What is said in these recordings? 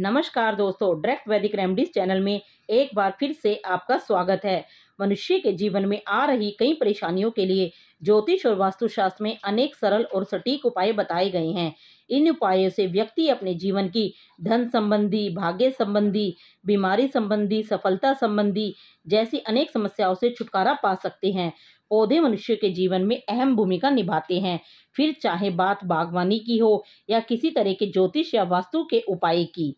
नमस्कार दोस्तों डायरेक्ट वैदिक रेमडीज चैनल में एक बार फिर से आपका स्वागत है मनुष्य के जीवन में आ रही कई परेशानियों के लिए ज्योतिष और वास्तुशास्त्र में अनेक सरल और सटीक उपाय बताए गए हैं इन उपायों से व्यक्ति अपने जीवन की धन संबंधी भाग्य संबंधी बीमारी संबंधी सफलता संबंधी जैसी अनेक समस्याओं से छुटकारा पा सकते हैं पौधे मनुष्य के जीवन में अहम भूमिका निभाते हैं फिर चाहे बात बागवानी की हो या किसी तरह के ज्योतिष या वास्तु के उपाय की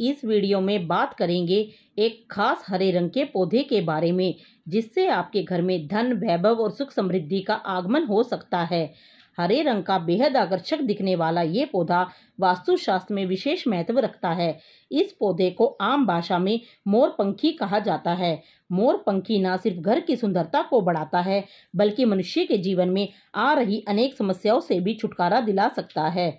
इस वीडियो में बात करेंगे एक खास हरे रंग के पौधे के बारे में जिससे आपके घर में धन वैभव और सुख समृद्धि का आगमन हो सकता है हरे रंग का बेहद आकर्षक दिखने वाला ये पौधा वास्तुशास्त्र में विशेष महत्व रखता है इस पौधे को आम भाषा में मोर पंखी कहा जाता है मोर पंखी न सिर्फ घर की सुंदरता को बढ़ाता है बल्कि मनुष्य के जीवन में आ रही अनेक समस्याओं से भी छुटकारा दिला सकता है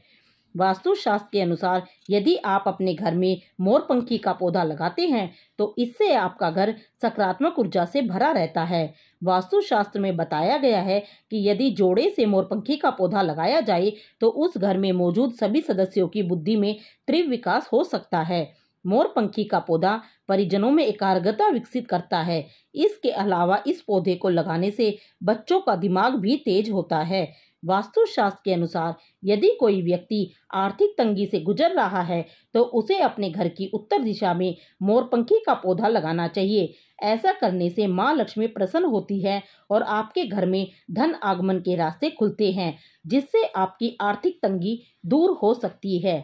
वास्तुशास्त्र के अनुसार यदि आप अपने घर में मोरपंखी का पौधा लगाते हैं तो इससे आपका घर सकारात्मक ऊर्जा से भरा रहता है वास्तुशास्त्र में बताया गया है कि यदि जोड़े से मोरपंखी का पौधा लगाया जाए तो उस घर में मौजूद सभी सदस्यों की बुद्धि में तीव्र विकास हो सकता है मोरपंखी का पौधा परिजनों में एकाग्रता विकसित करता है इसके अलावा इस पौधे को लगाने से बच्चों का दिमाग भी तेज होता है वास्तुशास्त्र के अनुसार यदि कोई व्यक्ति आर्थिक तंगी से गुजर रहा है तो उसे अपने घर की उत्तर दिशा में मोरपंखी का पौधा लगाना चाहिए ऐसा करने से माँ लक्ष्मी प्रसन्न होती है और आपके घर में धन आगमन के रास्ते खुलते हैं जिससे आपकी आर्थिक तंगी दूर हो सकती है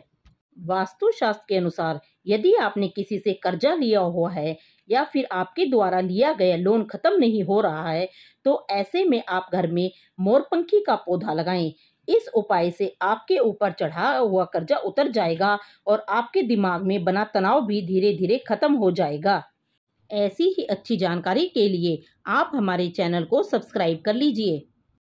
वास्तुशास्त्र के अनुसार यदि आपने किसी से कर्जा लिया हुआ है या फिर आपके द्वारा लिया गया लोन खत्म नहीं हो रहा है तो ऐसे में आप घर में मोरपंखी का पौधा लगाएं इस उपाय से आपके ऊपर चढ़ा हुआ कर्जा उतर जाएगा और आपके दिमाग में बना तनाव भी धीरे धीरे खत्म हो जाएगा ऐसी ही अच्छी जानकारी के लिए आप हमारे चैनल को सब्सक्राइब कर लीजिए